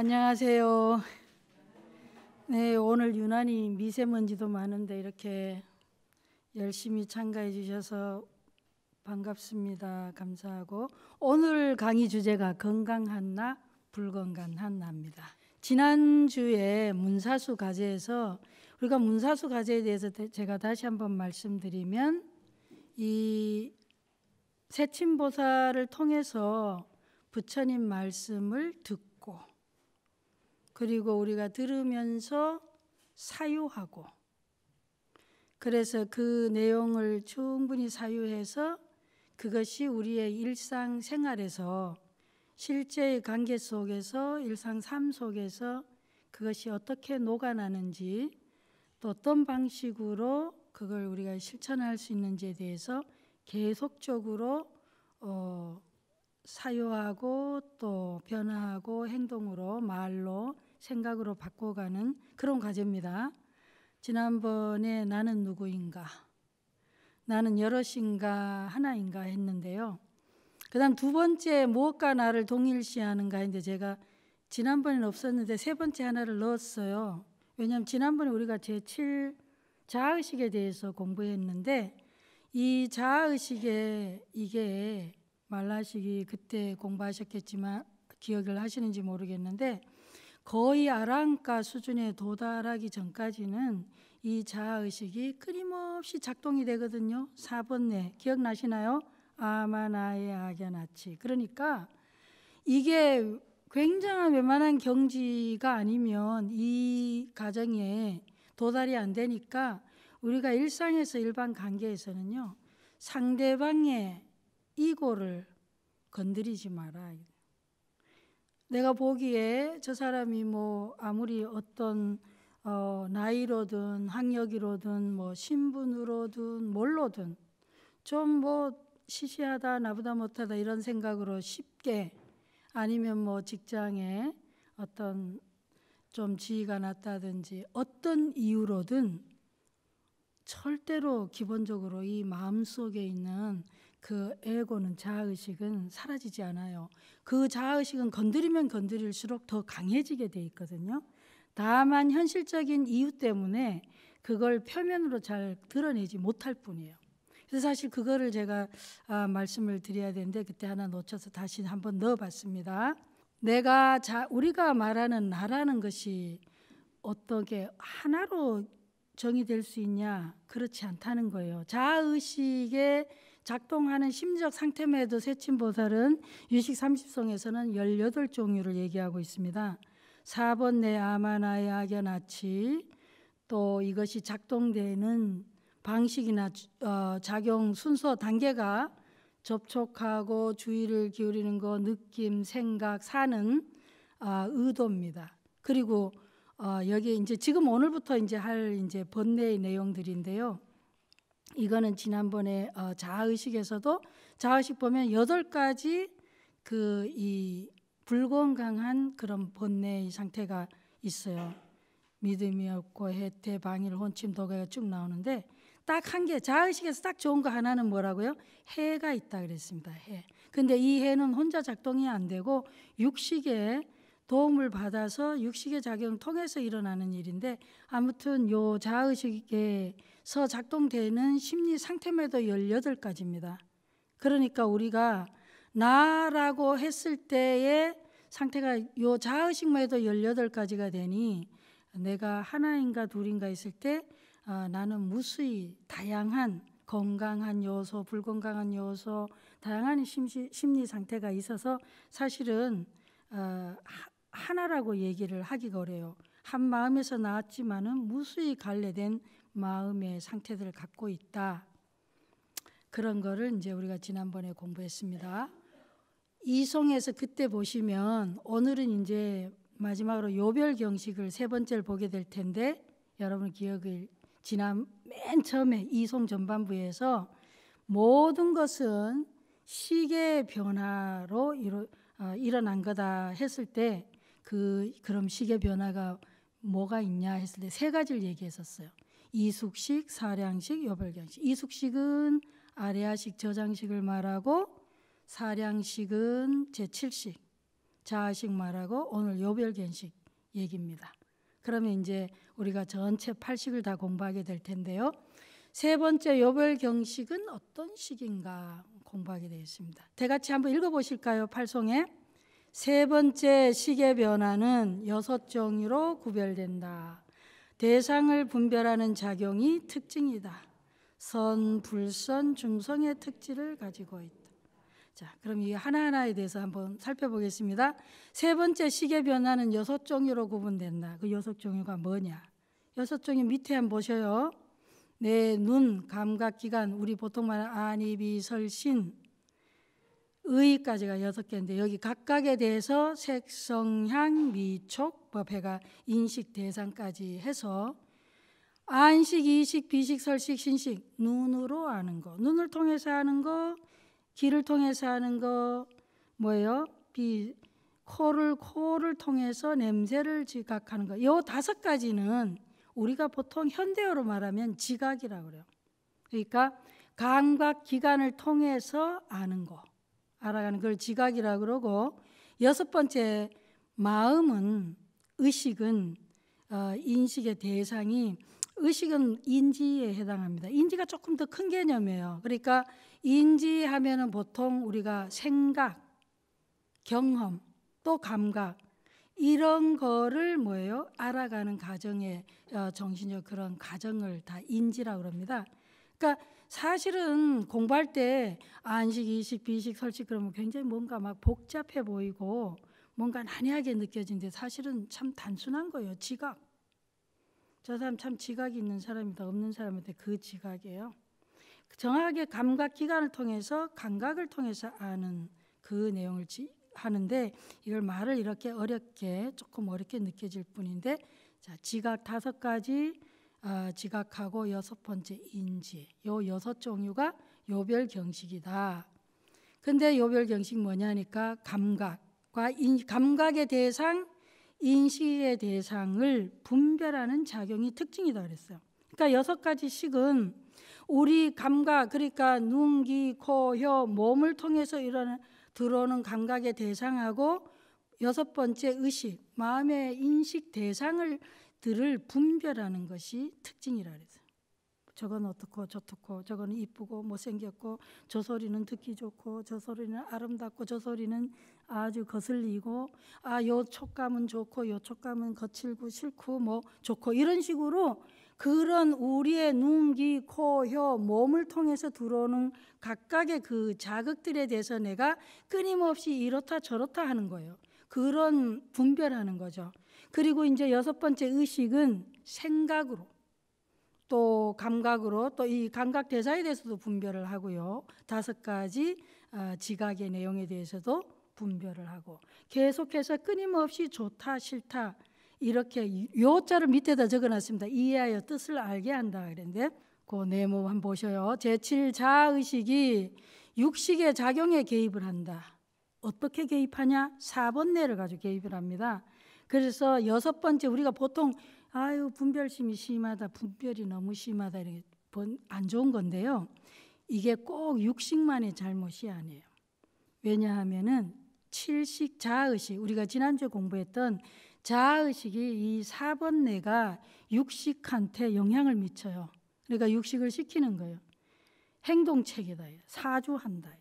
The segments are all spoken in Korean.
안녕하세요. 네, 오늘 유난히 미세먼지도 많은데 이렇게 열심히 참가해 주셔서 반갑습니다. 감사하고 오늘 강의 주제가 건강한 나, 불건강한 나입니다. 지난주에 문사수 과제에서 우리가 문사수 과제에 대해서 제가 다시 한번 말씀드리면 이 세침보사를 통해서 부처님 말씀을 듣고 그리고 우리가 들으면서 사유하고 그래서 그 내용을 충분히 사유해서 그것이 우리의 일상 생활에서 실제의 관계 속에서 일상 삶 속에서 그것이 어떻게 녹아나는지 또 어떤 방식으로 그걸 우리가 실천할 수 있는지에 대해서 계속적으로 어, 사유하고 또 변화하고 행동으로 말로 생각으로 바꿔가는 그런 과제입니다. 지난번에 나는 누구인가, 나는 여럿인가, 하나인가 했는데요. 그 다음 두 번째 무엇과 나를 동일시하는가 했데 제가 지난번에 없었는데 세 번째 하나를 넣었어요. 왜냐하면 지난번에 우리가 제7 자아의식에 대해서 공부했는데 이 자아의식에 이게 말라식이 그때 공부하셨겠지만 기억을 하시는지 모르겠는데 거의 아랑가 수준에 도달하기 전까지는 이 자아의식이 끊임없이 작동이 되거든요. 4번 내 기억나시나요? 아마나의 아견아치. 그러니까 이게 굉장한 웬만한 경지가 아니면 이 가정에 도달이 안 되니까 우리가 일상에서 일반 관계에서는요. 상대방의 이고를 건드리지 마라. 내가 보기에 저 사람이 뭐 아무리 어떤 어, 나이로든 학력이로든 뭐 신분으로든 뭘로든 좀 뭐 시시하다 나보다 못하다 이런 생각으로 쉽게 아니면 뭐 직장에 어떤 좀 지위가 낮다든지 어떤 이유로든 절대로 기본적으로 이 마음속에 있는 그 에고는 자아의식은 사라지지 않아요. 그 자아의식은 건드리면 건드릴수록 더 강해지게 돼 있거든요. 다만 현실적인 이유 때문에 그걸 표면으로 잘 드러내지 못할 뿐이에요. 그래서 사실 그거를 제가 아, 말씀을 드려야 되는데 그때 하나 놓쳐서 다시 한번 넣어봤습니다. 내가 자, 우리가 말하는 나라는 것이 어떻게 하나로 정의될 수 있냐? 그렇지 않다는 거예요. 자아의식의 작동하는 심적 상태에도 새침보살은 유식 30성에서는 18종류를 얘기하고 있습니다. 4번 내 아마나의 악연아치 또 이것이 작동되는 방식이나 어, 작용 순서 단계가 접촉하고 주의를 기울이는 거 느낌, 생각, 사는 아, 의도입니다. 그리고 어, 여기 이제 지금 오늘부터 이제 할 이제 번뇌의 내용들인데요. 이거는 지난번에 어, 자아의식에서도 자아의식 보면 여덟 가지 그 이 불건강한 그런 번뇌의 상태가 있어요. 믿음이 없고 해태 방일 혼침 도가가 쭉 나오는데 딱 한 개 자아의식에서 딱 좋은 거 하나는 뭐라고요? 해가 있다 그랬습니다. 해. 근데 이 해는 혼자 작동이 안 되고 육식에 도움을 받아서 육식의 작용을 통해서 일어나는 일인데 아무튼 요 자아의식의 서 작동되는 심리 상태매도 18가지입니다. 그러니까 우리가 나라고 했을 때의 상태가 요 자의식매도 18가지가 되니 내가 하나인가 둘인가 했을 때 아, 나는 무수히 다양한 건강한 요소, 불건강한 요소, 다양한 심시, 심리 상태가 있어서 사실은 어, 하나라고 얘기를 하기가 어려요. 한 마음에서 나왔지만은 무수히 갈래된 마음의 상태들을 갖고 있다. 그런 거를 이제 우리가 지난번에 공부했습니다. 이송에서 그때 보시면 오늘은 이제 마지막으로 요별 경식을 세 번째를 보게 될 텐데 여러분 기억을 지난 맨 처음에 이송 전반부에서 모든 것은 시계 변화로 일어, 어, 일어난 거다 했을 때 그 그럼 시계 변화가 뭐가 있냐 했을 때 세 가지를 얘기했었어요. 이숙식, 사량식, 여벌경식. 이숙식은 아래아식, 저장식을 말하고 사량식은 제7식, 자아식 말하고 오늘 여별견식 얘기입니다. 그러면 이제 우리가 전체 8식을 다 공부하게 될 텐데요. 세 번째 여별경식은 어떤 식인가 공부하게 되어 습니다 대같이 한번 읽어보실까요? 팔송에 세 번째 식의 변화는 여섯 종류로 구별된다. 대상을 분별하는 작용이 특징이다. 선, 불선, 중성의 특질을 가지고 있다. 자, 그럼 이 하나하나에 대해서 한번 살펴보겠습니다. 세 번째 시계 변화는 여섯 종류로 구분된다. 그 여섯 종류가 뭐냐? 여섯 종류 밑에 한번 보셔요. 내 눈, 감각 기관, 우리 보통 말하는 안이 설신, 의까지가 여섯 개인데 여기 각각에 대해서 색성향, 미촉, 법회가 뭐 인식 대상까지 해서 안식, 이식, 비식, 설식, 신식 눈으로 아는 거, 눈을 통해서 아는 거, 귀를 통해서 아는 거 뭐예요? 비 코를 코를 통해서 냄새를 지각하는 거. 요 다섯 가지는 우리가 보통 현대어로 말하면 지각이라고 그래요. 그러니까 감각 기관을 통해서 아는 거. 알아가는 걸 지각이라 그러고 여섯 번째 마음은 의식은 어, 인식의 대상이 의식은 인지에 해당합니다. 인지가 조금 더 큰 개념이에요. 그러니까 인지하면은 보통 우리가 생각, 경험, 또 감각 이런 거를 뭐예요? 알아가는 과정의 어, 정신적 그런 과정을 다인지라그럽니다 그러니까 사실은 공부할 때 안식, 이식, 비식, 설식 그러면 굉장히 뭔가 막 복잡해 보이고 뭔가 난해하게 느껴지는데 사실은 참 단순한 거예요. 지각. 저 사람 참 지각이 있는 사람이다 없는 사람한테 그 지각이에요. 정확하게 감각 기관을 통해서 감각을 통해서 아는 그 내용을 지, 하는데 이걸 말을 이렇게 어렵게 조금 어렵게 느껴질 뿐인데 자 지각 다섯 가지 어, 지각하고 여섯 번째 인지 요 여섯 종류가 요별 경식이다. 근데 요별 경식 뭐냐니까 감각과 인, 감각의 대상, 인식의 대상을 분별하는 작용이 특징이다 그랬어요. 그러니까 여섯 가지 식은 우리 감각 그러니까 눈, 귀, 코, 혀, 몸을 통해서 일어나 들어오는 감각의 대상하고 여섯 번째 의식, 마음의 인식 대상을 들을 분별하는 것이 특징이라 그래서 저건 어떻고 저떻고 저건 이쁘고 못생겼고 저 소리는 듣기 좋고 저 소리는 아름답고 저 소리는 아주 거슬리고 아 요 촉감은 좋고 요 촉감은 거칠고 싫고 뭐 좋고 이런 식으로 그런 우리의 눈, 귀, 코, 혀, 몸을 통해서 들어오는 각각의 그 자극들에 대해서 내가 끊임없이 이렇다 저렇다 하는 거예요. 그런 분별하는 거죠. 그리고 이제 여섯 번째 의식은 생각으로 또 감각으로 또 이 감각 대사에 대해서도 분별을 하고요. 다섯 가지 어, 지각의 내용에 대해서도 분별을 하고 계속해서 끊임없이 좋다 싫다 이렇게 요자를 밑에다 적어놨습니다. 이해하여 뜻을 알게 한다 그랬는데 그 네모 한번 보셔요. 제7 자의식이 육식의 작용에 개입을 한다. 어떻게 개입하냐? 4번 내를 가지고 개입을 합니다. 그래서 여섯 번째 우리가 보통 아유 분별심이 심하다, 분별이 너무 심하다 이런 안 좋은 건데요. 이게 꼭 육식만의 잘못이 아니에요. 왜냐하면은 칠식 자의식 우리가 지난주에 공부했던 자의식이 이 4번 뇌가 육식한테 영향을 미쳐요. 그러니까 육식을 시키는 거예요. 행동체계다. 사주한다.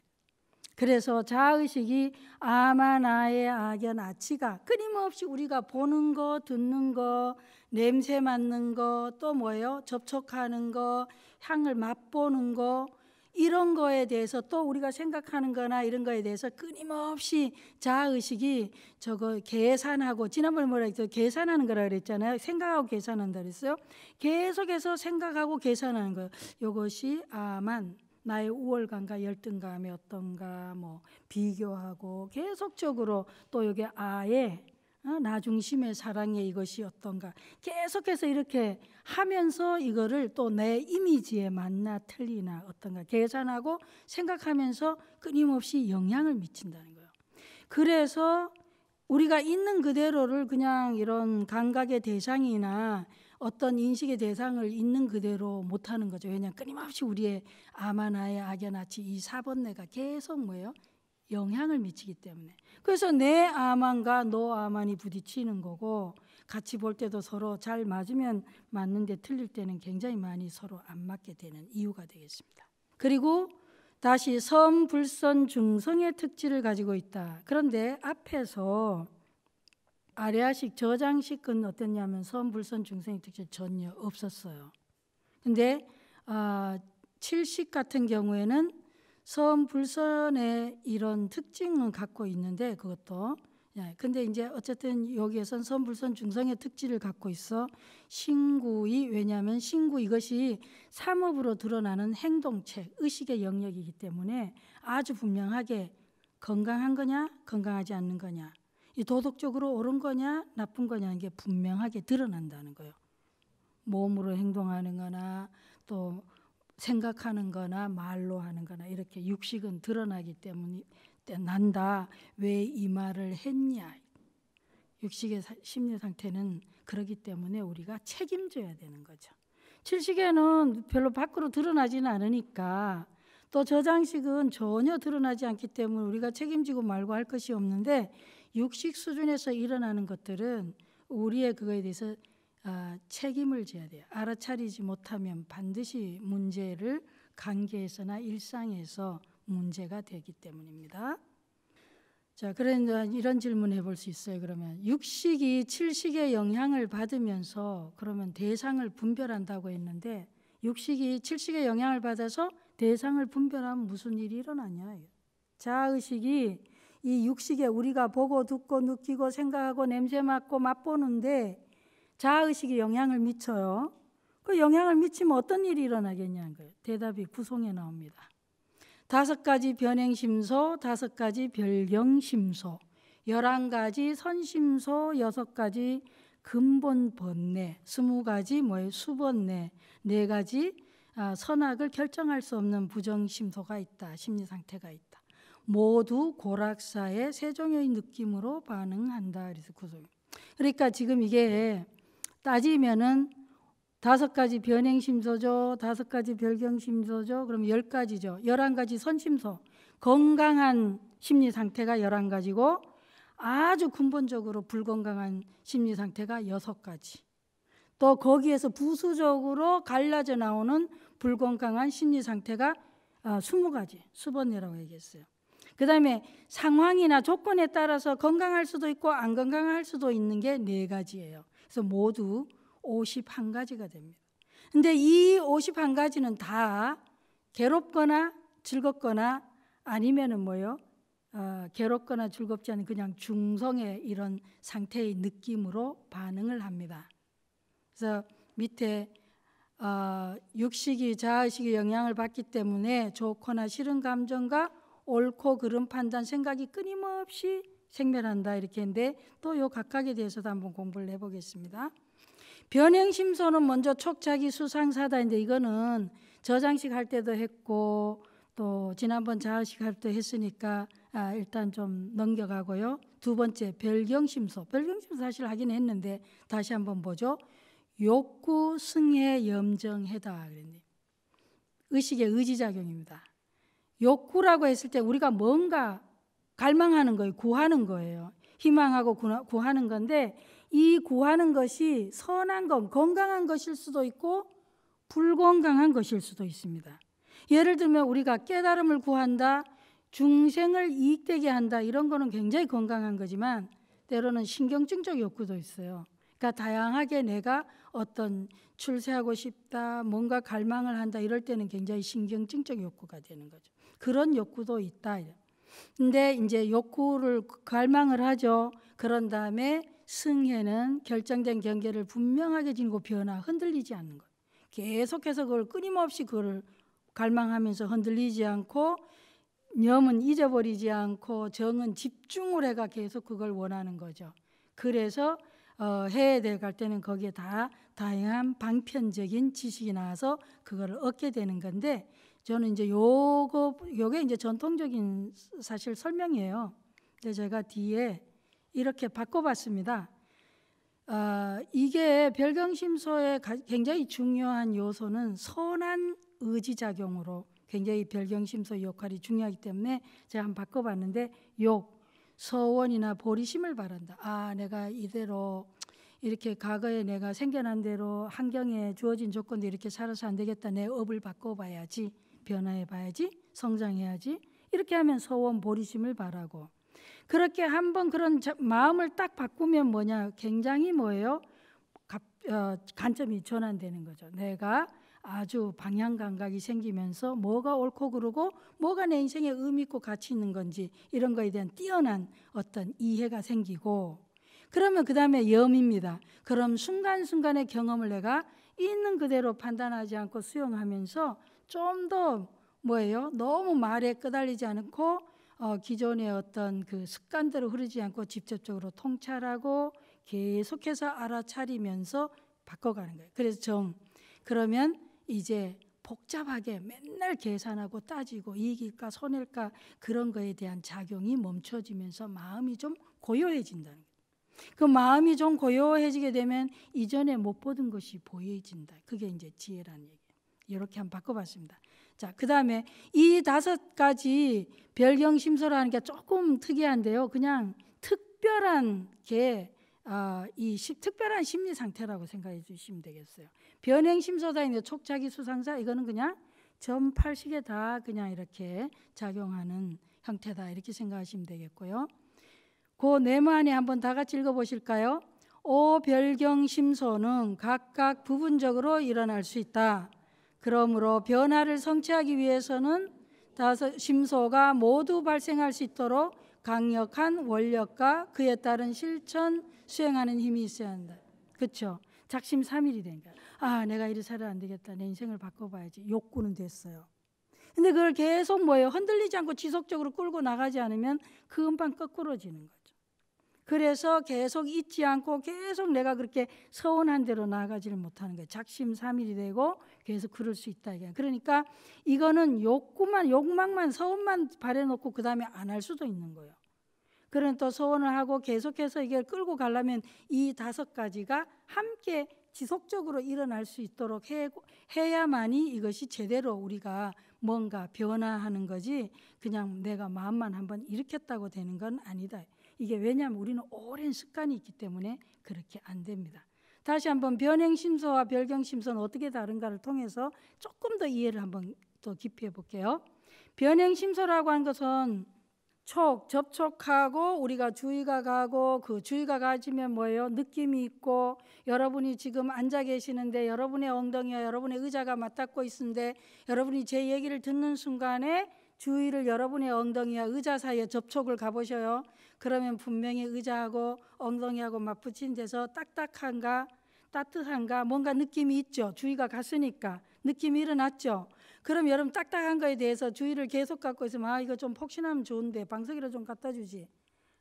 그래서 자의식이 아마 나의 악연 아치가 끊임없이 우리가 보는 거, 듣는 거, 냄새 맡는 거, 또 뭐예요? 접촉하는 거, 향을 맛보는 거, 이런 거에 대해서 또 우리가 생각하는 거나 이런 거에 대해서 끊임없이 자의식이 저거 계산하고 지난번에 뭐라 했죠? 계산하는 거라 그랬잖아요. 생각하고 계산한다 그랬어요. 계속해서 생각하고 계산하는 거예요. 이것이 아만 나의 우월감과 열등감이 어떤가 뭐 비교하고 계속적으로 또 여기 아의 어, 나 중심의 사랑의 이것이 어떤가 계속해서 이렇게 하면서 이거를 또 내 이미지에 맞나 틀리나 어떤가 계산하고 생각하면서 끊임없이 영향을 미친다는 거예요. 그래서 우리가 있는 그대로를 그냥 이런 감각의 대상이나 어떤 인식의 대상을 있는 그대로 못하는 거죠. 왜냐 끊임없이 우리의 아마나의 악연아치 이 사번뇌가 계속 뭐예요? 영향을 미치기 때문에. 그래서 내 아만과 너 아만이 부딪히는 거고 같이 볼 때도 서로 잘 맞으면 맞는데 틀릴 때는 굉장히 많이 서로 안 맞게 되는 이유가 되겠습니다. 그리고 다시 섬, 불선, 중성의 특질을 가지고 있다. 그런데 앞에서 아래아식 저장식은 어땠냐면선 불선 중생이특징 전혀 없었어요. 근데 아, 칠식 같은 경우에는 섬 불선의 이런 특징은 갖고 있는데 그것도 예, 근데 이제 어쨌든 여기에선 선불선 중성의 특질을 갖고 있어 신구이 왜냐면 신구 이것이 삼업으로 드러나는 행동책 의식의 영역이기 때문에 아주 분명하게 건강한 거냐 건강하지 않는 거냐 이 도덕적으로 옳은 거냐 나쁜 거냐이게 분명하게 드러난다는 거예요. 몸으로 행동하는 거나 또 생각하는 거나 말로 하는 거나 이렇게 육식은 드러나기 때문에 난다. 왜 이 말을 했냐. 육식의 심리 상태는 그러기 때문에 우리가 책임져야 되는 거죠. 칠식에는 별로 밖으로 드러나지는 않으니까 또 저장식은 전혀 드러나지 않기 때문에 우리가 책임지고 말고 할 것이 없는데 육식 수준에서 일어나는 것들은 우리의 그거에 대해서 아, 책임을 져야 돼요. 알아차리지 못하면 반드시 문제를 관계에서나 일상에서 문제가 되기 때문입니다. 자, 그런 이런 질문 해볼 수 있어요. 그러면 육식이 칠식의 영향을 받으면서 그러면 대상을 분별한다고 했는데 육식이 칠식의 영향을 받아서 대상을 분별하면 무슨 일이 일어나냐? 자의식이 이 육식에 우리가 보고 듣고 느끼고 생각하고 냄새 맡고 맛보는데 자아의식이 영향을 미쳐요. 그 영향을 미치면 어떤 일이 일어나겠냐는 거예요. 대답이 구송에 나옵니다. 다섯 가지 변행심소, 다섯 가지 별경심소, 열한 가지 선심소, 여섯 가지 근본 번뇌, 스무 가지 뭐에 수번뇌, 네 가지 아, 선악을 결정할 수 없는 부정심소가 있다, 심리 상태가 있다. 모두 고락사의 세종의 느낌으로 반응한다. 그래서 구속. 그 그러니까 지금 이게 따지면은 다섯 가지 변행심소죠, 다섯 가지 별경심소죠, 그럼 열 가지죠. 열한 가지 선심소. 건강한 심리 상태가 열한 가지고 아주 근본적으로 불건강한 심리 상태가 여섯 가지. 또 거기에서 부수적으로 갈라져 나오는 불건강한 심리 상태가 아, 스무 가지, 수번이라고 얘기했어요. 그다음에 상황이나 조건에 따라서 건강할 수도 있고 안 건강할 수도 있는 게 네 가지예요. 그래서 모두 51가지가 됩니다. 근데 이 51가지는 다 괴롭거나 즐겁거나 아니면은 뭐요? 어, 괴롭거나 즐겁지 않은 그냥 중성의 이런 상태의 느낌으로 반응을 합니다. 그래서 밑에 어, 육식이 자아식의 영향을 받기 때문에 좋거나 싫은 감정과 옳고 그름 판단 생각이 끊임없이 생멸한다 이렇게 했는데 또 요 각각에 대해서도 한번 공부를 해보겠습니다. 변형심소는 먼저 촉자기 수상사다인데 이거는 저장식 할 때도 했고 또 지난번 자아식 할 때 했으니까 아, 일단 좀 넘겨가고요. 두 번째 별경심소. 별경심소 사실 하긴 했는데 다시 한번 보죠. 욕구, 승해, 염정해다. 의식의 의지작용입니다. 욕구라고 했을 때 우리가 뭔가 갈망하는 거예요. 구하는 거예요. 희망하고 구하는 건데 이 구하는 것이 선한 건 건강한 것일 수도 있고 불건강한 것일 수도 있습니다. 예를 들면 우리가 깨달음을 구한다, 중생을 이익되게 한다 이런 거는 굉장히 건강한 거지만 때로는 신경증적 욕구도 있어요. 그러니까 다양하게 내가 어떤 출세하고 싶다, 뭔가 갈망을 한다 이럴 때는 굉장히 신경증적 욕구가 되는 거죠. 그런 욕구도 있다. 근데 이제 욕구를 갈망을 하죠. 그런 다음에 승해는 결정된 경계를 분명하게 지고 변화, 흔들리지 않는 것. 계속해서 그걸 끊임없이 그걸 갈망하면서 흔들리지 않고 염은 잊어버리지 않고 정은 집중을 해가 계속 그걸 원하는 거죠. 그래서 어, 해에 대해 갈 때는 거기에 다 다양한 방편적인 지식이 나와서 그걸 얻게 되는 건데 저는 이제 요거 요게 이제 전통적인 사실 설명이에요. 근데 제가 뒤에 이렇게 바꿔봤습니다. 어, 이게 별경심소의 굉장히 중요한 요소는 선한 의지작용으로 굉장히 별경심소 역할이 중요하기 때문에 제가 한번 바꿔봤는데 욕, 서원이나 보리심을 바란다. 아, 내가 이대로 이렇게 과거에 내가 생겨난 대로 환경에 주어진 조건도 이렇게 살아서 안 되겠다. 내 업을 바꿔봐야지. 변화해봐야지. 성장해야지. 이렇게 하면 소원 보리심을 바라고 그렇게 한번 그런 마음을 딱 바꾸면 뭐냐 굉장히 뭐예요 가, 어, 관점이 전환되는 거죠 내가 아주 방향 감각이 생기면서 뭐가 옳고 그르고 뭐가 내 인생에 의미 있고 가치 있는 건지 이런 거에 대한 뛰어난 어떤 이해가 생기고 그러면 그 다음에 염입니다. 그럼 순간순간의 경험을 내가 있는 그대로 판단하지 않고 수용하면서 좀 더 뭐예요? 너무 말에 끄달리지 않고 어, 기존의 어떤 그 습관대로 흐르지 않고 직접적으로 통찰하고 계속해서 알아차리면서 바꿔가는 거예요. 그래서 정 그러면 이제 복잡하게 맨날 계산하고 따지고 이익일까 손해일까 그런 거에 대한 작용이 멈춰지면서 마음이 좀 고요해진다는 거예요. 그 마음이 좀 고요해지게 되면 이전에 못 보던 것이 보여진다. 그게 이제 지혜라 얘기예요. 이렇게 한번 바꿔봤습니다. 자, 그 다음에 이 다섯 가지 별경 심서라는 게 조금 특이한데요. 그냥 특별한 게, 어, 이 시, 특별한 심리 상태라고 생각해 주시면 되겠어요. 변행 심서다, 이제 촉자기 수상사, 이거는 그냥 전팔식에 다 그냥 이렇게 작용하는 형태다. 이렇게 생각하시면 되겠고요. 그네모안에 한번 다 같이 읽어보실까요? 오별경 심소는 각각 부분적으로 일어날 수 있다. 그러므로 변화를 성취하기 위해서는 다섯 심소가 모두 발생할 수 있도록 강력한 원력과 그에 따른 실천 수행하는 힘이 있어야 한다. 그렇죠? 작심 삼일이 되니아 내가 이리 살아 안 되겠다 내 인생을 바꿔봐야지 욕구는 됐어요. 근데 그걸 계속 뭐예요? 흔들리지 않고 지속적으로 끌고 나가지 않으면 금방 거꾸러지는 거예요. 그래서 계속 잊지 않고 계속 내가 그렇게 서운한 대로 나아가지를 못하는 거예요. 작심삼일이 되고 계속 그럴 수 있다 이게. 그러니까 이거는 욕구만 욕망만 서운만 발해놓고 그 다음에 안 할 수도 있는 거예요. 그런 또 서운을 하고 계속해서 이걸 끌고 가려면 이 다섯 가지가 함께 지속적으로 일어날 수 있도록 해, 해야만이 이것이 제대로 우리가 뭔가 변화하는 거지 그냥 내가 마음만 한번 일으켰다고 되는 건 아니다. 이게 왜냐하면 우리는 오랜 습관이 있기 때문에 그렇게 안 됩니다. 다시 한번 변행 심서와 별경 심서는 어떻게 다른가를 통해서 조금 더 이해를 한번 더 깊이 해볼게요. 변행 심서라고 한 것은 촉 접촉하고 우리가 주의가 가고 그 주의가 가지면 뭐예요? 느낌이 있고 여러분이 지금 앉아 계시는데 여러분의 엉덩이와 여러분의 의자가 맞닿고 있는데 여러분이 제 얘기를 듣는 순간에 주의를 여러분의 엉덩이와 의자 사이에 접촉을 가보셔요. 그러면 분명히 의자하고 엉덩이하고 맞붙인 데서 딱딱한가 따뜻한가 뭔가 느낌이 있죠. 주의가 갔으니까 느낌이 일어났죠. 그럼 여러분 딱딱한 거에 대해서 주의를 계속 갖고 있으면 아 이거 좀 폭신하면 좋은데 방석이라 좀 갖다 주지.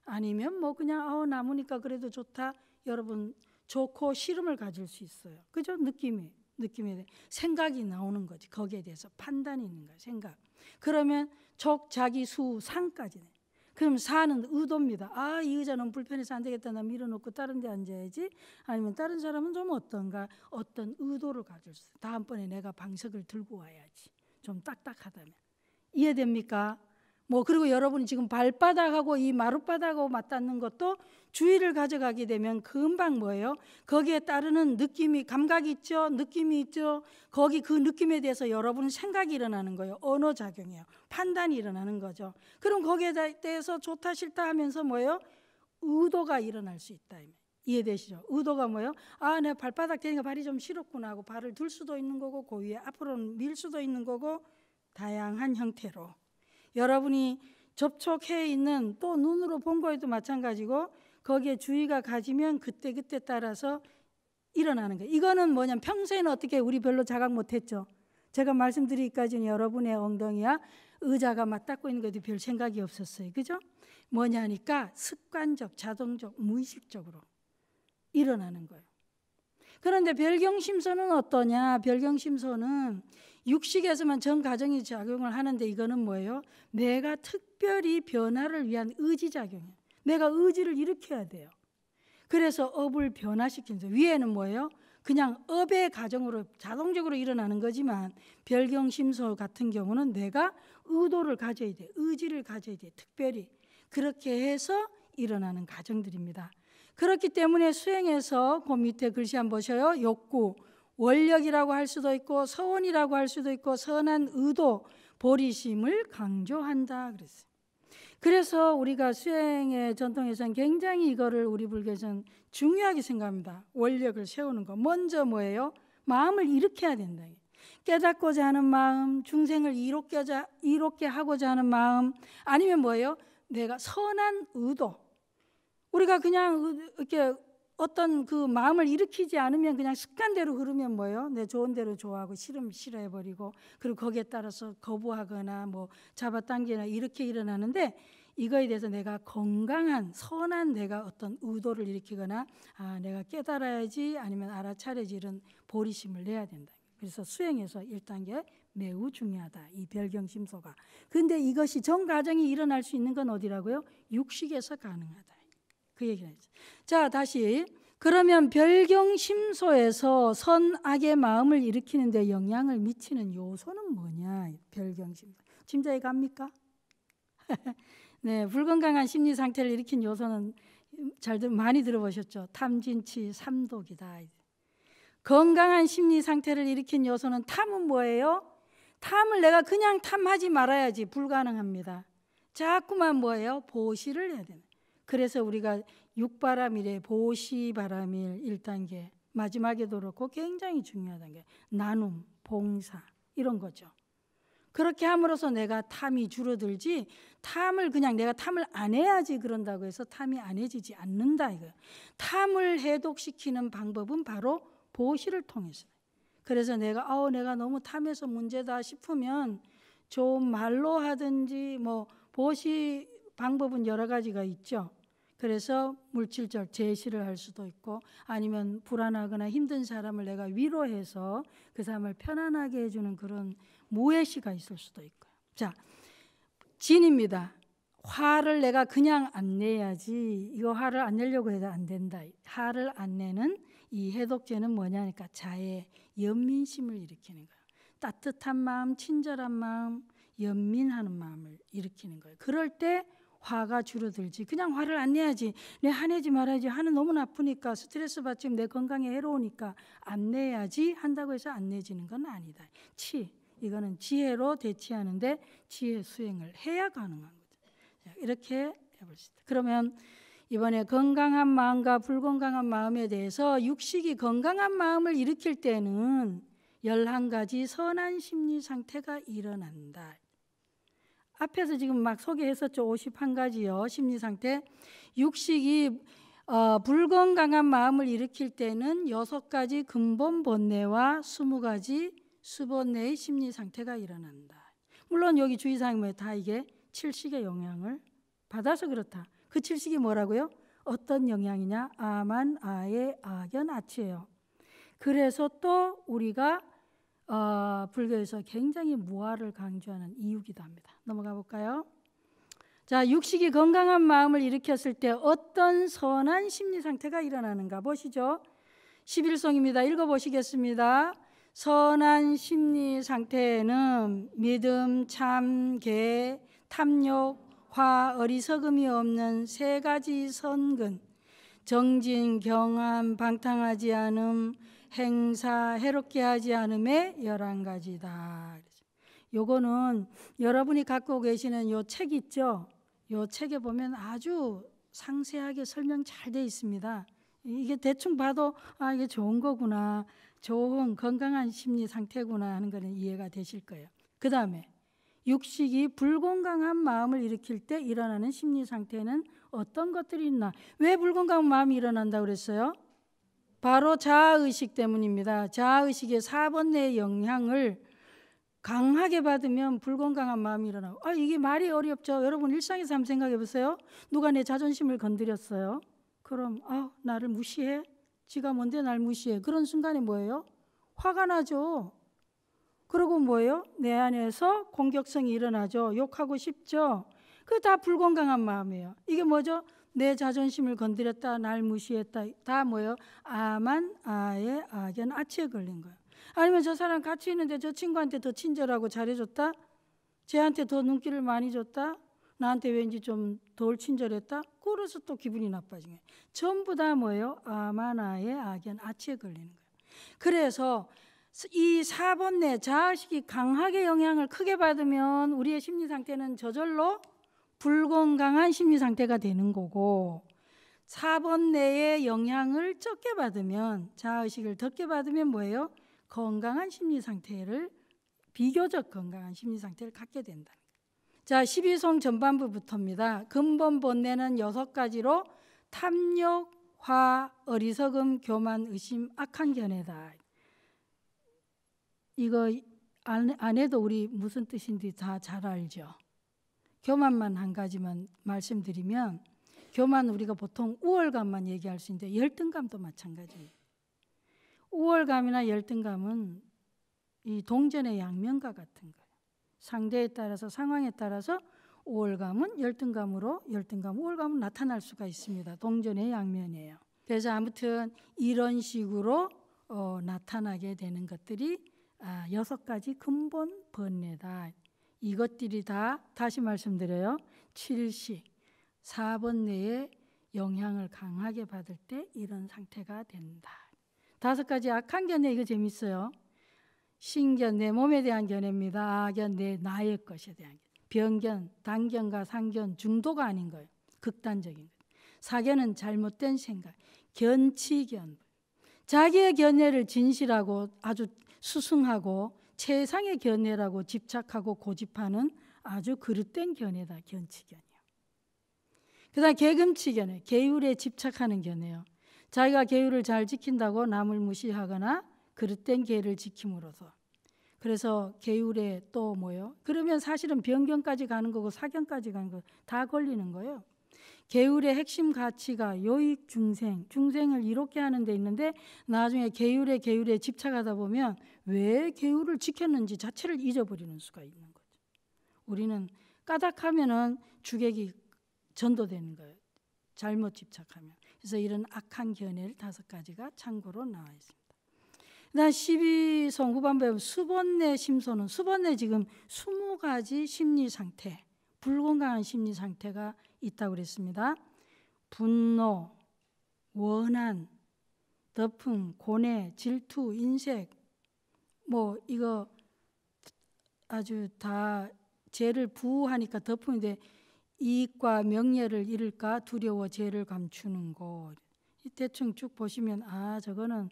아니면 뭐 그냥 어 나무니까 그래도 좋다. 여러분 좋고 싫음을 가질 수 있어요. 그죠? 느낌이 느낌에 대해 생각이 나오는 거지. 거기에 대해서 판단이 있는 거야. 생각. 그러면 적 자기 수 상까지는 그럼 사는 의도입니다. 아, 이 의자는 불편해서 안 되겠다. 나 밀어놓고 다른 데 앉아야지. 아니면 다른 사람은 좀 어떤가? 어떤 의도를 가질 수. 다음번에 내가 방석을 들고 와야지. 좀 딱딱하다면. 이해됩니까? 뭐 그리고 여러분이 지금 발바닥하고 이 마룻바닥하고 맞닿는 것도 주의를 가져가게 되면 금방 뭐예요? 거기에 따르는 느낌이 감각이 있죠, 느낌이 있죠. 거기 그 느낌에 대해서 여러분 생각이 일어나는 거예요. 언어 작용이요, 판단이 일어나는 거죠. 그럼 거기에 대해서 좋다 싫다 하면서 뭐예요? 의도가 일어날 수 있다. 이해되시죠? 의도가 뭐예요? 아, 내 발바닥 되니까 발이 좀 시렵구나 하고 발을 들 수도 있는 거고 그 위에 앞으로 는밀 수도 있는 거고 다양한 형태로 여러분이 접촉해 있는 또 눈으로 본 거에도 마찬가지고 거기에 주의가 가지면 그때 그때 따라서 일어나는 거예요. 이거는 뭐냐면 평소에는 어떻게 우리 별로 자각 못했죠. 제가 말씀드리기까지는 여러분의 엉덩이와 의자가 맞닿고 있는 것도 별 생각이 없었어요. 그죠? 뭐냐니까 습관적, 자동적, 무의식적으로 일어나는 거예요. 그런데 별경심소는 어떠냐? 별경심소는 육식에서만 전 가정이 작용을 하는데 이거는 뭐예요? 내가 특별히 변화를 위한 의지 작용이에요. 내가 의지를 일으켜야 돼요. 그래서 업을 변화시키는 위에는 뭐예요? 그냥 업의 가정으로 자동적으로 일어나는 거지만 별경심소 같은 경우는 내가 의도를 가져야 돼. 의지를 가져야 돼. 특별히 그렇게 해서 일어나는 가정들입니다. 그렇기 때문에 수행에서 그 밑에 글씨 한번 보셔요. 욕구, 원력이라고 할 수도 있고 서원이라고 할 수도 있고 선한 의도, 보리심을 강조한다 그랬어요. 그래서 우리가 수행의 전통에서는 굉장히 이거를 우리 불교에서는 중요하게 생각합니다. 원력을 세우는 거. 먼저 뭐예요? 마음을 일으켜야 된다. 깨닫고자 하는 마음, 중생을 이롭게, 하자, 이롭게 하고자 하는 마음, 아니면 뭐예요? 내가 선한 의도. 우리가 그냥 이렇게 어떤 그 마음을 일으키지 않으면 그냥 습관대로 흐르면 뭐예요? 내 좋은 대로 좋아하고 싫으면 싫어해버리고 그리고 거기에 따라서 거부하거나 뭐 잡아당기거나 이렇게 일어나는데 이거에 대해서 내가 건강한 선한 내가 어떤 의도를 일으키거나 아, 내가 깨달아야지 아니면 알아차려야지 이런 보리심을 내야 된다. 그래서 수행에서 1단계 매우 중요하다. 이 별경 심소가. 근데 이것이 전 과정이 일어날 수 있는 건 어디라고요? 육식에서 가능하다. 그 얘기를 하죠 자, 다시. 그러면 별경 심소에서 선악의 마음을 일으키는 데 영향을 미치는 요소는 뭐냐? 별경 심소. 짐작이 갑니까? 네, 불건강한 심리 상태를 일으킨 요소는 잘들 많이 들어보셨죠. 탐진치 삼독이다. 건강한 심리 상태를 일으킨 요소는 탐은 뭐예요? 탐을 내가 그냥 탐하지 말아야지 불가능합니다. 자꾸만 뭐예요? 보시를 해야 되는. 그래서 우리가 육바람일에 보시바람일 1단계 마지막에도 그렇고 굉장히 중요하다는게 나눔, 봉사 이런 거죠. 그렇게 함으로써 내가 탐이 줄어들지 탐을 그냥 내가 탐을 안 해야지 그런다고 해서 탐이 안 해지지 않는다 이거. 탐을 해독시키는 방법은 바로 보시를 통해서. 그래서 내가 아 내가 너무 탐해서 문제다 싶으면 좋은 말로 하든지 뭐 보시 방법은 여러 가지가 있죠. 그래서 물질적 제시를 할 수도 있고 아니면 불안하거나 힘든 사람을 내가 위로해서 그 사람을 편안하게 해주는 그런 모의시가 있을 수도 있고요. 자, 진입니다. 화를 내가 그냥 안 내야지 이거 화를 안 내려고 해도 안 된다. 화를 안 내는 이 해독제는 뭐냐니까 자의 연민심을 일으키는 거예요. 따뜻한 마음, 친절한 마음, 연민하는 마음을 일으키는 거예요. 그럴 때 화가 줄어들지. 그냥 화를 안 내야지. 내 화내지 말아야지. 화는 너무 나쁘니까 스트레스 받지. 내 건강에 해로우니까 안 내야지 한다고 해서 안 내지는 건 아니다. 치. 이거는 지혜로 대치하는데 지혜 수행을 해야 가능한 거죠. 이렇게 해봅시다. 그러면 이번에 건강한 마음과 불건강한 마음에 대해서 육식이 건강한 마음을 일으킬 때는 열한 가지 선한 심리 상태가 일어난다. 앞에서 지금 막 소개했었죠. 51가지요. 심리 상태. 육식이 어, 불건강한 마음을 일으킬 때는 여섯 가지 근본 번뇌와 스무 가지 수번뇌의 심리 상태가 일어난다. 물론 여기 주의사항에 다 이게 칠식의 영향을 받아서 그렇다. 그 칠식이 뭐라고요? 어떤 영향이냐? 아만, 아예, 아견, 아치예요. 그래서 또 우리가 어, 불교에서 굉장히 무아를 강조하는 이유기도 합니다. 넘어가 볼까요? 자, 육식이 건강한 마음을 일으켰을 때 어떤 선한 심리 상태가 일어나는가 보시죠. 11송입니다. 읽어보시겠습니다. 선한 심리 상태에는 믿음, 참, 계, 탐욕, 화, 어리석음이 없는 세 가지 선근, 정진, 경함, 방탕하지 않음, 행사 해롭게 하지 않음의 열한 가지다. 요거는 여러분이 갖고 계시는 요 책 있죠? 요 책에 보면 아주 상세하게 설명 잘돼 있습니다. 이게 대충 봐도 아 이게 좋은 거구나. 좋은 건강한 심리 상태구나 하는 거는 이해가 되실 거예요. 그다음에 육식이 불건강한 마음을 일으킬 때 일어나는 심리 상태는 어떤 것들이 있나? 왜 불건강한 마음이 일어난다 그랬어요? 바로 자아의식 때문입니다. 자아의식의 4번의 영향을 강하게 받으면 불건강한 마음이 일어나고 아 이게 말이 어렵죠. 여러분 일상에서 한번 생각해 보세요. 누가 내 자존심을 건드렸어요. 그럼 아 나를 무시해? 지가 뭔데 날 무시해? 그런 순간에 뭐예요? 화가 나죠. 그러고 뭐예요? 내 안에서 공격성이 일어나죠. 욕하고 싶죠. 그게 다 불건강한 마음이에요. 이게 뭐죠? 내 자존심을 건드렸다, 날 무시했다. 다 뭐예요? 아만, 아예, 악연, 아치에 걸린 거예요. 아니면 저 사람 같이 있는데 저 친구한테 더 친절하고 잘해줬다? 쟤한테 더 눈길을 많이 줬다? 나한테 왠지 좀 덜 친절했다? 그래서 또 기분이 나빠진 거예요. 전부 다 뭐예요? 아만아의 악연, 아치에 걸리는 거예요. 그래서 이 4번 내 자아식이 강하게 영향을 크게 받으면 우리의 심리 상태는 저절로 불건강한 심리 상태가 되는 거고 4번 내에 영향을 적게 받으면 자아의식을 적게 받으면 뭐예요? 건강한 심리 상태를 비교적 건강한 심리 상태를 갖게 된다. 자, 12송 전반부부터입니다. 근본 본내는 여섯 가지로 탐욕, 화, 어리석음, 교만, 의심, 악한 견해다. 이거 안, 안 해도 우리 무슨 뜻인지 다 잘 알죠. 교만만 한 가지만 말씀드리면 교만 우리가 보통 우월감만 얘기할 수 있는데 열등감도 마찬가지예요. 우월감이나 열등감은 이 동전의 양면과 같은 거예요. 상대에 따라서 상황에 따라서 우월감은 열등감으로 열등감 우월감은 나타날 수가 있습니다. 동전의 양면이에요. 그래서 아무튼 이런 식으로 어, 나타나게 되는 것들이 아, 여섯 가지 근본 번뇌다. 이것들이 다 다시 말씀드려요. 7시 4번 내에 영향을 강하게 받을 때 이런 상태가 된다. 다섯 가지 악한 견해 이거 재밌어요. 신견 내 몸에 대한 견해입니다. 악견 내 나의 것에 대한 견해. 변견, 단견과 상견 중도가 아닌 거예요. 극단적인 거예요. 사견은 잘못된 생각, 견치견. 자기의 견해를 진실하고 아주 수승하고 최상의 견해라고 집착하고 고집하는 아주 그릇된 견해다 견치견이요. 그다음 개금치 견해, 계율에 집착하는 견해요. 자기가 계율을 잘 지킨다고 남을 무시하거나 그릇된 계를 지킴으로써. 그래서 계율에 또 뭐요? 그러면 사실은 변경까지 가는 거고 사견까지 가는 거 다 걸리는 거예요. 계율의 핵심 가치가 요익 중생, 중생을 이롭게 하는 데 있는데 나중에 계율의 계율에 집착하다 보면 왜 계율을 지켰는지 자체를 잊어버리는 수가 있는 거죠. 우리는 까닥하면은 주객이 전도되는 거예요. 잘못 집착하면. 그래서 이런 악한 견해를 다섯 가지가 참고로 나와 있습니다. 그다음 12성 후반부에 수번내 심소는 수번내 지금 20가지 심리 상태, 불건강한 심리 상태가 있다고 그랬습니다. 분노, 원한, 덮음, 고뇌, 질투, 인색 뭐 이거 아주 다 죄를 부하니까 덮음인데 이익과 명예를 잃을까 두려워 죄를 감추는 것. 대충 쭉 보시면 아 저거는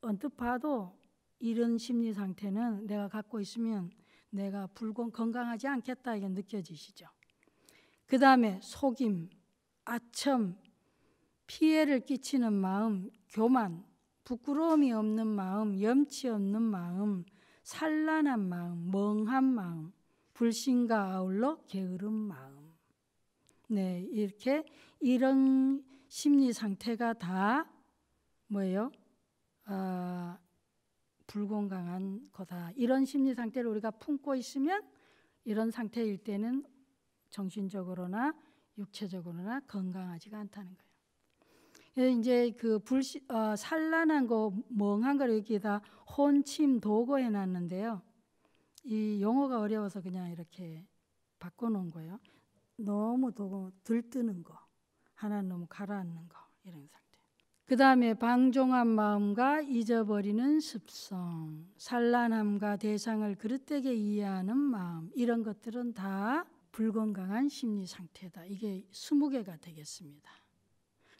언뜻 봐도 이런 심리 상태는 내가 갖고 있으면 내가 불건 건강하지 않겠다 이게 느껴지시죠. 그 다음에 속임, 아첨, 피해를 끼치는 마음, 교만, 부끄러움이 없는 마음, 염치 없는 마음, 산란한 마음, 멍한 마음, 불신과 아울러 게으른 마음. 네, 이렇게 이런 심리 상태가 다 뭐예요? 아, 불건강한 거다. 이런 심리 상태를 우리가 품고 있으면 이런 상태일 때는 정신적으로나 육체적으로나 건강하지가 않다는 거예요. 이제 그 불시, 어, 산란한 거, 멍한 걸 여기다 혼침 도거 해놨는데요. 이 용어가 어려워서 그냥 이렇게 바꿔놓은 거예요. 너무 도고 들뜨는 거, 하나 너무 가라앉는 거 이런 상태. 그 다음에 방종한 마음과 잊어버리는 습성, 산란함과 대상을 그릇되게 이해하는 마음 이런 것들은 다 불건강한 심리 상태다. 이게 20개가 되겠습니다.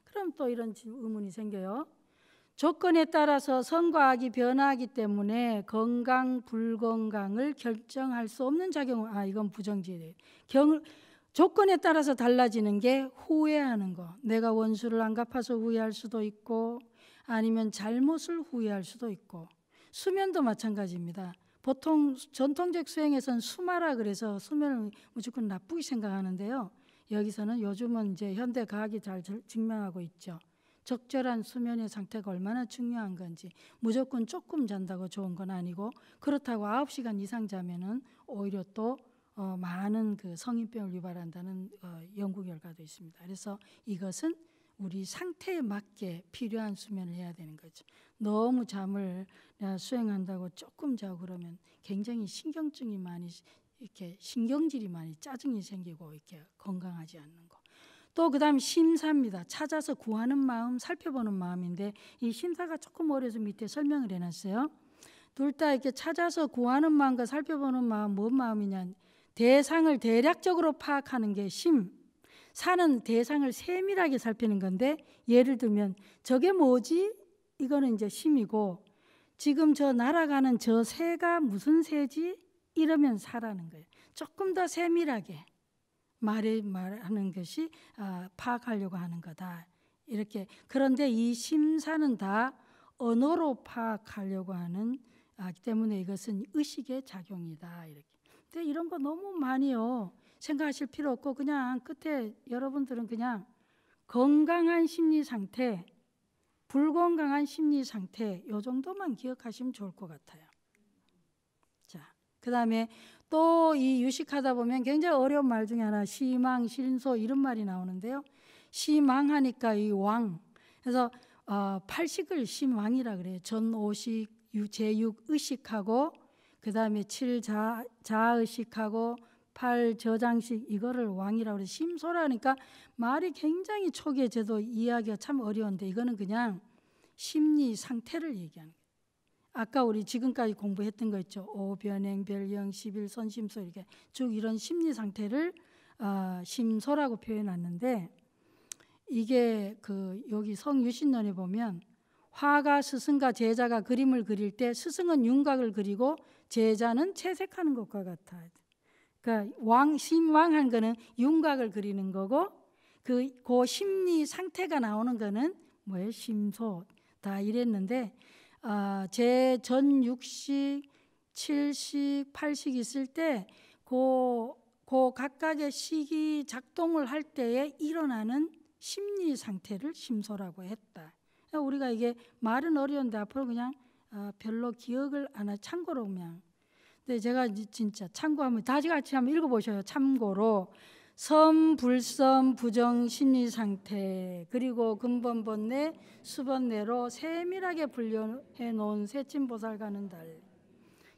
그럼 또 이런 의문이 생겨요. 조건에 따라서 선과 악이 변화하기 때문에 건강 불건강을 결정할 수 없는 작용. 아 이건 부정지예경 조건에 따라서 달라지는 게 후회하는 거. 내가 원수를 안 갚아서 후회할 수도 있고 아니면 잘못을 후회할 수도 있고 수면도 마찬가지입니다. 보통 전통적 수행에선 수마라 그래서 수면을 무조건 나쁘게 생각하는데요. 여기서는 요즘은 이제 현대 과학이 잘 증명하고 있죠. 적절한 수면의 상태가 얼마나 중요한 건지 무조건 조금 잔다고 좋은 건 아니고 그렇다고 아홉 시간 이상 자면은 오히려 또 어, 많은 그 성인병을 유발한다는 어, 연구 결과도 있습니다. 그래서 이것은 우리 상태에 맞게 필요한 수면을 해야 되는 거죠. 너무 잠을 아, 수행한다고 조금 자고 그러면 굉장히 신경증이 많이 이렇게 신경질이 많이 짜증이 생기고 이렇게 건강하지 않는 거. 또 그다음 심사입니다. 찾아서 구하는 마음, 살펴보는 마음인데 이 심사가 조금 어려서 밑에 설명을 해놨어요. 둘 다 이렇게 찾아서 구하는 마음과 살펴보는 마음, 뭔 마음이냐? 대상을 대략적으로 파악하는 게 심. 사는 대상을 세밀하게 살피는 건데 예를 들면 저게 뭐지? 이거는 이제 심이고 지금 저 날아가는 저 새가 무슨 새지? 이러면 사라는 거예요. 조금 더 세밀하게 말이 말하는 것이 아, 파악하려고 하는 거다. 이렇게 그런데 이 심사는 다 언어로 파악하려고 하는 하기 아, 때문에 이것은 의식의 작용이다. 이렇게. 근데 이런 거 너무 많이요. 생각하실 필요 없고 그냥 끝에 여러분들은 그냥 건강한 심리 상태 불건강한 심리 상태 요 정도만 기억하시면 좋을 것 같아요. 자, 그다음에 또 이 유식하다 보면 굉장히 어려운 말 중에 하나 시망, 신소 이런 말이 나오는데요. 시망하니까 이 왕. 그래서 어, 팔식을 시망이라 그래요. 전오식, 제육 의식하고 그다음에 칠자 자의식하고 팔 저장식 이거를 왕이라고 그서 심소라니까 말이 굉장히 초기에저도 이해하기가 참 어려운데 이거는 그냥 심리 상태를 얘기하는 거예요. 아까 우리 지금까지 공부했던 거 있죠. 오변행, 별령, 십일, 선심소 이렇게 쭉 이런 심리 상태를 어, 심소라고 표현하는데 이게 그 여기 성유신론에 보면 화가 스승과 제자가 그림을 그릴 때 스승은 윤곽을 그리고 제자는 채색하는 것과 같아. 그러니까 왕 신왕한 거는 윤곽을 그리는 거고 그, 그 심리 상태가 나오는 거는 뭐예요? 심소 다 이랬는데 어, 아, 제전 육식, 칠식, 팔식 있을 때고그 각각의 식이 작동을 할 때에 일어나는 심리 상태를 심소라고 했다. 그러니까 우리가 이게 말은 어려운데 앞으로 그냥 아, 별로 기억을 안 하. 참고로 그냥 근데 네, 제가 진짜 참고하면 다시 같이 한번 읽어보셔요. 참고로 섬, 불섬, 부정, 심리 상태 그리고 근본 번뇌, 수번뇌로 세밀하게 분류해 놓은 세침보살 가는 달.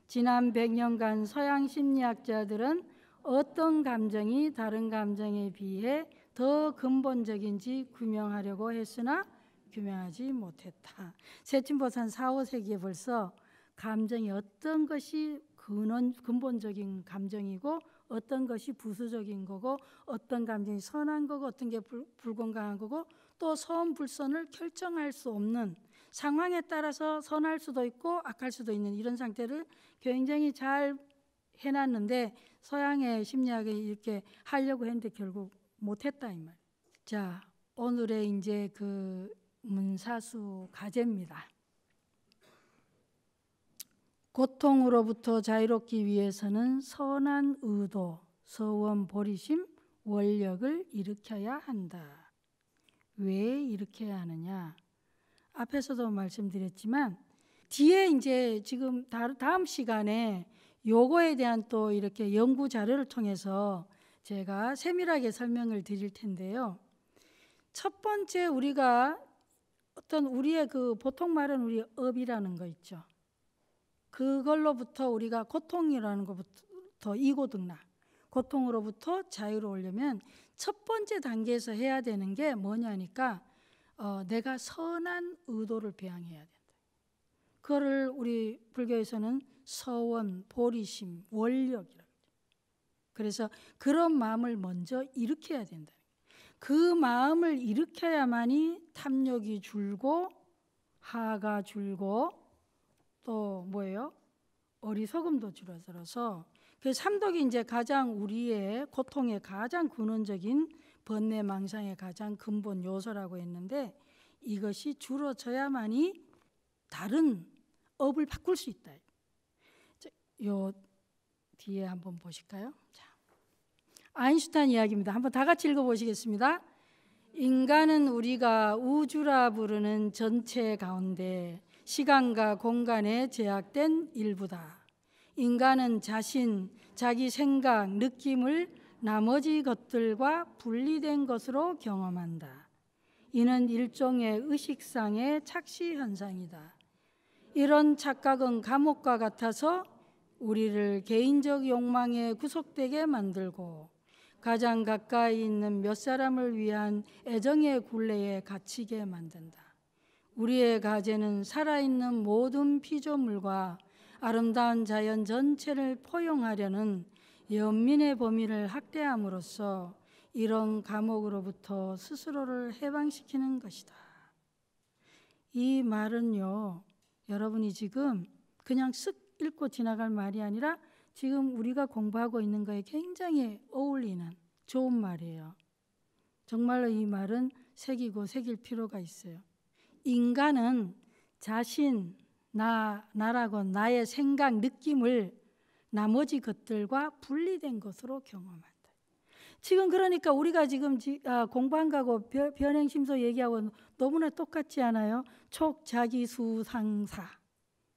지난 100년간 서양 심리학자들은 어떤 감정이 다른 감정에 비해 더 근본적인지 규명하려고 했으나 규명하지 못했다. 세침보살 4, 5세기에 벌써 감정이 어떤 것이 근원 근본적인 감정이고 어떤 것이 부수적인 거고 어떤 감정이 선한 거고 어떤 게 불, 불건강한 거고 또 선불선을 결정할 수 없는 상황에 따라서 선할 수도 있고 악할 수도 있는 이런 상태를 굉장히 잘 해놨는데 서양의 심리학에 이렇게 하려고 했는데 결국 못했다 이 말. 자 오늘의 이제 그 문사수 가제입니다. 고통으로부터 자유롭기 위해서는 선한 의도, 서원 보리심, 원력을 일으켜야 한다. 왜 일으켜야 하느냐? 앞에서도 말씀드렸지만 뒤에 이제 지금 다음 시간에 요거에 대한 또 이렇게 연구 자료를 통해서 제가 세밀하게 설명을 드릴 텐데요. 첫 번째 우리가 어떤 우리의 그 보통 말은 우리 업이라는 거 있죠. 그걸로부터 우리가 고통이라는 것부터 이고등락, 고통으로부터 자유로우려면 첫 번째 단계에서 해야 되는 게 뭐냐니까 어, 내가 선한 의도를 배양해야 된다. 그거를 우리 불교에서는 서원, 보리심, 원력이라고 해요. 그래서 그런 마음을 먼저 일으켜야 된다. 그 마음을 일으켜야만이 탐욕이 줄고 하가 줄고 또 뭐예요? 어리석음도 줄어들어서 그 삼독이 이제 가장 우리의 고통의 가장 근원적인 번뇌 망상의 가장 근본 요소라고 했는데 이것이 줄어져야만이 다른 업을 바꿀 수 있다. 요 뒤에 한번 보실까요? 자. 아인슈타인 이야기입니다. 한번 다 같이 읽어 보시겠습니다. 인간은 우리가 우주라 부르는 전체 가운데 시간과 공간에 제약된 일부다. 인간은 자신, 자기 생각, 느낌을 나머지 것들과 분리된 것으로 경험한다. 이는 일종의 의식상의 착시 현상이다. 이런 착각은 감옥과 같아서 우리를 개인적 욕망에 구속되게 만들고 가장 가까이 있는 몇 사람을 위한 애정의 굴레에 갇히게 만든다. 우리의 가재는 살아있는 모든 피조물과 아름다운 자연 전체를 포용하려는 연민의 범위를 확대함으로써 이런 감옥으로부터 스스로를 해방시키는 것이다. 이 말은요, 여러분이 지금 그냥 쓱 읽고 지나갈 말이 아니라 지금 우리가 공부하고 있는 거에 굉장히 어울리는 좋은 말이에요. 정말로 이 말은 새기고 새길 필요가 있어요. 인간은 자신, 나, 나라고 나의 생각, 느낌을 나머지 것들과 분리된 것으로 경험한다. 지금 그러니까 우리가 지금 아, 공부한 거하고 변행심소 얘기하고 너무나 똑같지 않아요? 촉자기수상사.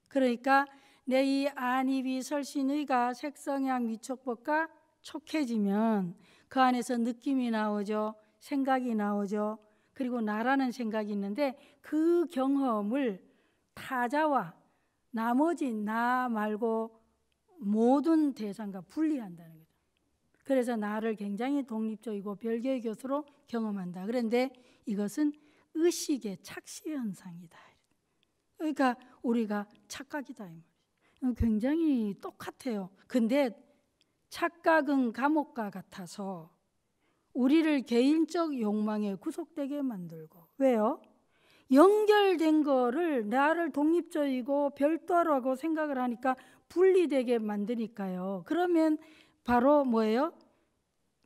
그러니까 내 이 안입이 설신의가 색성향 위촉법과 촉해지면 그 안에서 느낌이 나오죠. 생각이 나오죠. 그리고 나라는 생각이 있는데 그 경험을 타자와 나머지 나 말고 모든 대상과 분리한다는 거죠. 그래서 나를 굉장히 독립적이고 별개의 것으로 경험한다. 그런데 이것은 의식의 착시 현상이다. 그러니까 우리가 착각이다 이 말이죠. 굉장히 똑같아요. 근데 착각은 감옥과 같아서 우리를 개인적 욕망에 구속되게 만들고 왜요? 연결된 거를 나를 독립적이고 별도라고 생각을 하니까 분리되게 만드니까요. 그러면 바로 뭐예요?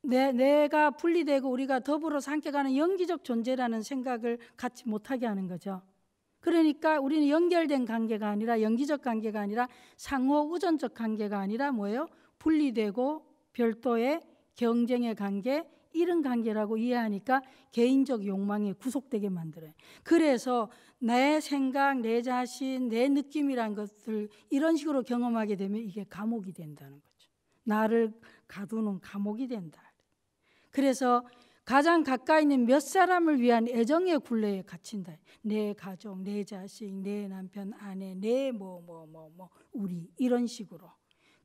내, 내가 분리되고 우리가 더불어 삼켜가는 연기적 존재라는 생각을 갖지 못하게 하는 거죠. 그러니까 우리는 연결된 관계가 아니라 연기적 관계가 아니라 상호 우전적 관계가 아니라 뭐예요? 분리되고 별도의 경쟁의 관계, 이런 관계라고 이해하니까 개인적 욕망이 구속되게 만들어요. 그래서 내 생각, 내 자신, 내 느낌이란 것들 이런 식으로 경험하게 되면 이게 감옥이 된다는 거죠. 나를 가두는 감옥이 된다. 그래서 가장 가까이 있는 몇 사람을 위한 애정의 굴레에 갇힌다. 내 가족, 내 자식, 내 남편, 아내, 내 뭐 뭐뭐뭐 뭐, 뭐, 뭐, 우리 이런 식으로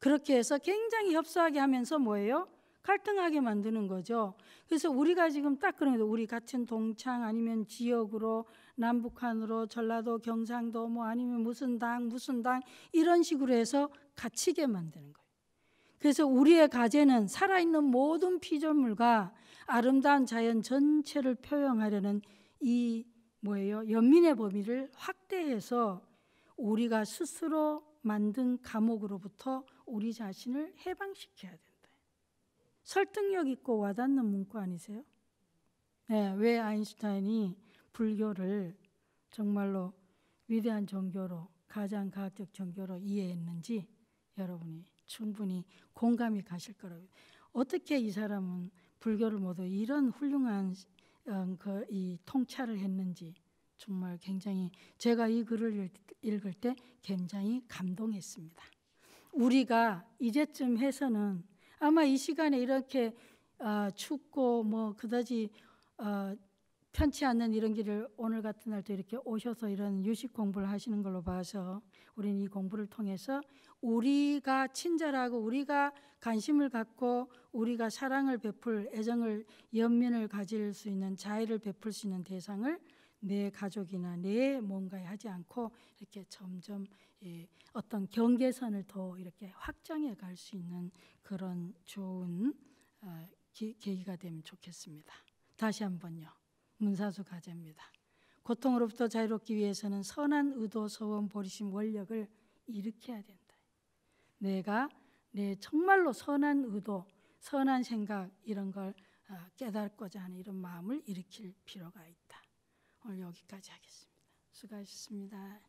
그렇게 해서 굉장히 협소하게 하면서 뭐예요? 갈등하게 만드는 거죠. 그래서 우리가 지금 딱 그런 거 우리 같은 동창 아니면 지역으로 남북한으로 전라도 경상도 뭐 아니면 무슨 당 무슨 당 이런 식으로 해서 갇히게 만드는 거예요. 그래서 우리의 가제는 살아있는 모든 피조물과 아름다운 자연 전체를 표현하려는 이 뭐예요? 연민의 범위를 확대해서 우리가 스스로 만든 감옥으로부터 우리 자신을 해방시켜야 돼요. 설득력 있고 와닿는 문구 아니세요? 네, 왜 아인슈타인이 불교를 정말로 위대한 종교로 가장 과학적 종교로 이해했는지 여러분이 충분히 공감이 가실 거라고. 어떻게 이 사람은 불교를 모두 이런 훌륭한 어, 그이 통찰을 했는지 정말 굉장히 제가 이 글을 읽을 때 굉장히 감동했습니다. 우리가 이제쯤 해서는 아마 이 시간에 이렇게 어, 춥고 뭐 그다지 어, 편치 않는 이런 길을 오늘 같은 날도 이렇게 오셔서 이런 유식 공부를 하시는 걸로 봐서 우리는 이 공부를 통해서 우리가 친절하고 우리가 관심을 갖고 우리가 사랑을 베풀 애정을 연민을 가질 수 있는 자애를 베풀 수 있는 대상을 내 가족이나 내 뭔가에 하지 않고 이렇게 점점 예, 어떤 경계선을 더 이렇게 확장해 갈 수 있는 그런 좋은 어, 기, 계기가 되면 좋겠습니다. 다시 한번요. 문사수 가제입니다. 고통으로부터 자유롭기 위해서는 선한 의도, 소원, 버리심, 원력을 일으켜야 된다. 내가 내 정말로 선한 의도, 선한 생각 이런 걸 아, 깨달고자 하는 이런 마음을 일으킬 필요가 있다. 오늘 여기까지 하겠습니다. 수고하셨습니다.